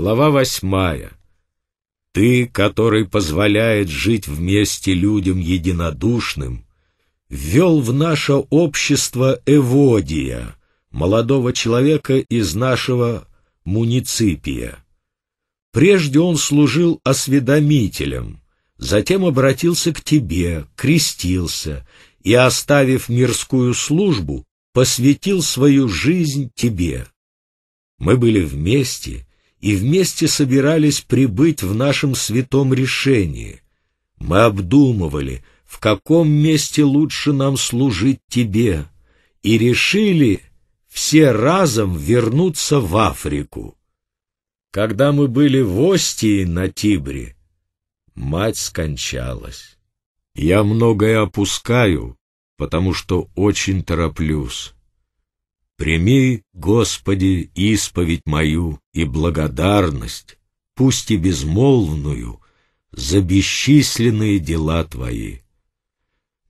Глава восьмая. Ты, который позволяет жить вместе людям единодушным, ввел в наше общество Эводия, молодого человека из нашего муниципия. Прежде он служил осведомителем, затем обратился к тебе, крестился и, оставив мирскую службу, посвятил свою жизнь тебе. Мы были вместе и вместе собирались прибыть в нашем святом решении. Мы обдумывали, в каком месте лучше нам служить тебе, и решили все разом вернуться в Африку. Когда мы были в Остии на Тибре, мать скончалась. Я многое опускаю, потому что очень тороплюсь. Прими, Господи, исповедь мою и благодарность, пусть и безмолвную, за бесчисленные дела Твои.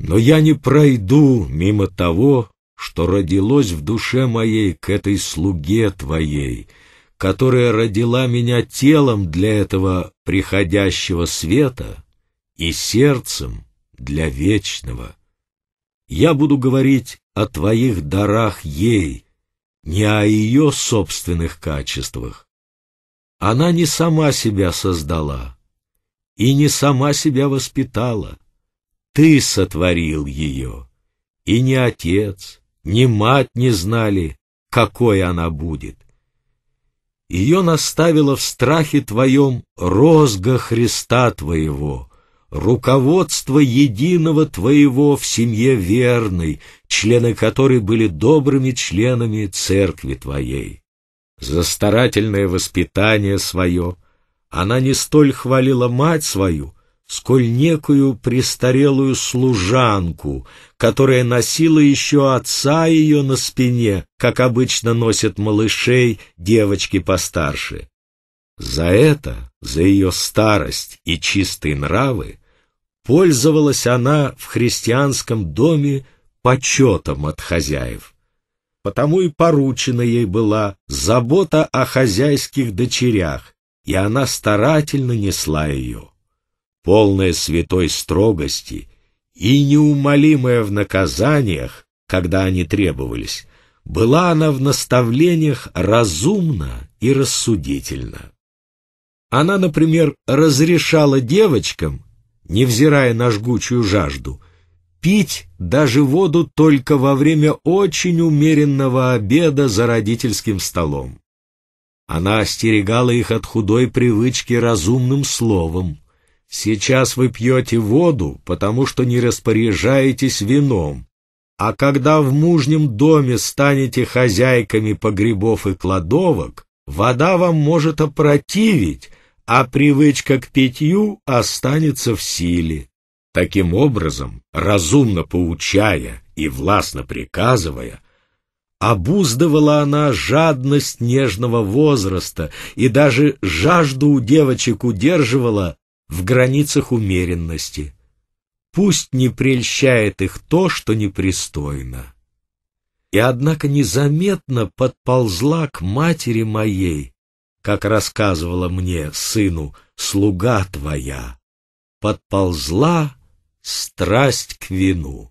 Но я не пройду мимо того, что родилось в душе моей к этой слуге Твоей, которая родила меня телом для этого приходящего света и сердцем для вечного. Я буду говорить о твоих дарах ей, не о ее собственных качествах. Она не сама себя создала и не сама себя воспитала. Ты сотворил ее, и ни отец, ни мать не знали, какой она будет. Ее наставила в страхе твоем розга Христа твоего — руководство единого твоего в семье верной, члены которой были добрыми членами церкви твоей. За старательное воспитание свое она не столь хвалила мать свою, сколь некую престарелую служанку, которая носила еще отца ее на спине, как обычно носят малышей девочки постарше. За это, за ее старость и чистые нравы, пользовалась она в христианском доме почетом от хозяев. Потому и поручена ей была забота о хозяйских дочерях, и она старательно несла ее. Полная святой строгости и неумолимая в наказаниях, когда они требовались, была она в наставлениях разумна и рассудительна. Она, например, разрешала девочкам невзирая на жгучую жажду, пить даже воду только во время очень умеренного обеда за родительским столом. Она остерегала их от худой привычки разумным словом. «Сейчас вы пьете воду, потому что не распоряжаетесь вином, а когда в мужнем доме станете хозяйками погребов и кладовок, вода вам может опротивить, а привычка к питью останется в силе. Таким образом, разумно поучая и властно приказывая, обуздывала она жадность нежного возраста и даже жажду у девочек удерживала в границах умеренности. Пусть не прельщает их то, что непристойно. И однако незаметно подползла к матери моей, как рассказывала мне сыну слуга твоя, подползла страсть к вину.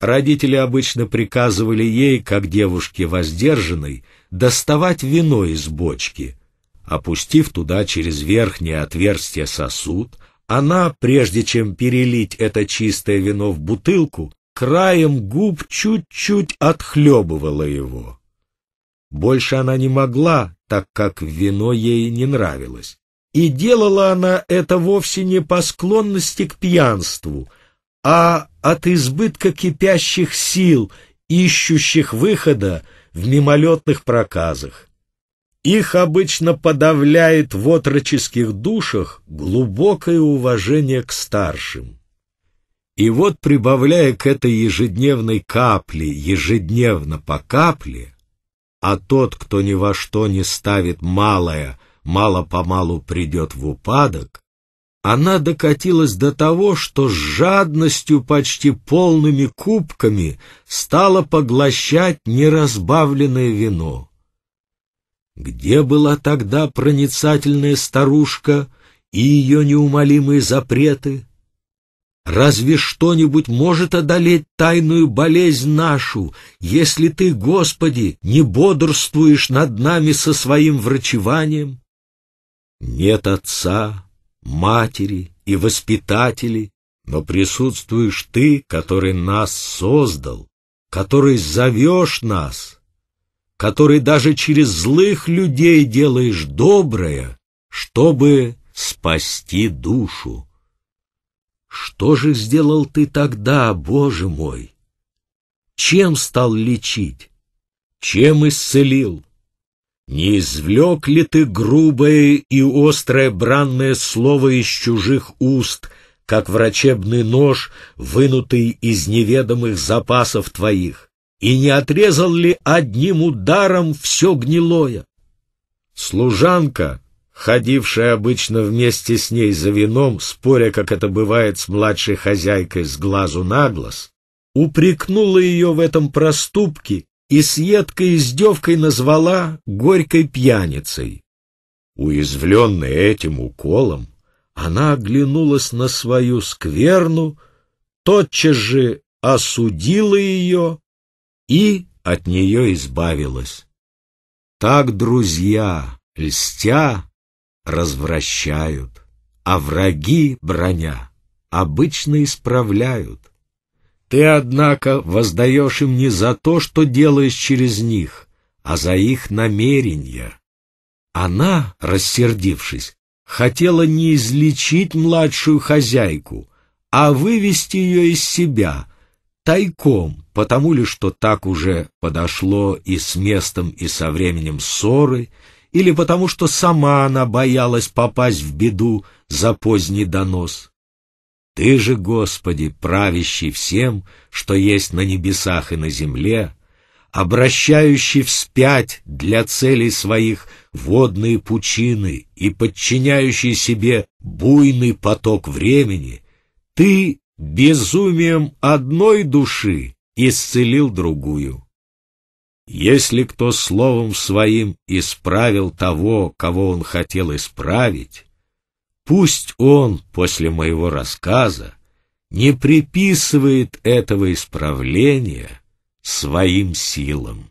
Родители обычно приказывали ей, как девушке воздержанной, доставать вино из бочки. Опустив туда через верхнее отверстие сосуд, она, прежде чем перелить это чистое вино в бутылку, краем губ чуть-чуть отхлебывала его. Больше она не могла так как вино ей не нравилось. И делала она это вовсе не по склонности к пьянству, а от избытка кипящих сил, ищущих выхода в мимолетных проказах. Их обычно подавляет в отроческих душах глубокое уважение к старшим. И вот, прибавляя к этой ежедневной капле, ежедневно по капле, а тот, кто ни во что не ставит малое, мало-помалу придет в упадок, она докатилась до того, что с жадностью почти полными кубками стала поглощать неразбавленное вино. Где была тогда проницательная старушка и ее неумолимые запреты? Разве что-нибудь может одолеть тайную болезнь нашу, если ты, Господи, не бодрствуешь над нами со своим врачеванием? Нет отца, матери и воспитателей, но присутствуешь ты, который нас создал, который зовешь нас, который даже через злых людей делаешь доброе, чтобы спасти душу. Что же сделал ты тогда, Боже мой? Чем стал лечить? Чем исцелил? Не извлек ли ты грубое и острое бранное слово из чужих уст, как врачебный нож, вынутый из неведомых запасов твоих? И не отрезал ли одним ударом все гнилое? Служанка, ходившая обычно вместе с ней за вином, споря, как это бывает с младшей хозяйкой с глазу на глаз, упрекнула ее в этом проступке и с едкой издевкой назвала горькой пьяницей. Уязвленная этим уколом, она оглянулась на свою скверну, тотчас же осудила ее и от нее избавилась. Так друзья, льстя, развращают, а враги броня обычно исправляют. Ты, однако, воздаешь им не за то, что делаешь через них, а за их намерения. Она, рассердившись, хотела не излечить младшую хозяйку, а вывести ее из себя, тайком, потому ли, что так уже подошло и с местом, и со временем ссоры, или потому что сама она боялась попасть в беду за поздний донос. Ты же, Господи, правящий всем, что есть на небесах и на земле, обращающий вспять для целей своих водные пучины и подчиняющий себе буйный поток времени, ты безумием одной души исцелил другую. Если кто словом своим исправил того, кого он хотел исправить, пусть он после моего рассказа не приписывает этого исправления своим силам.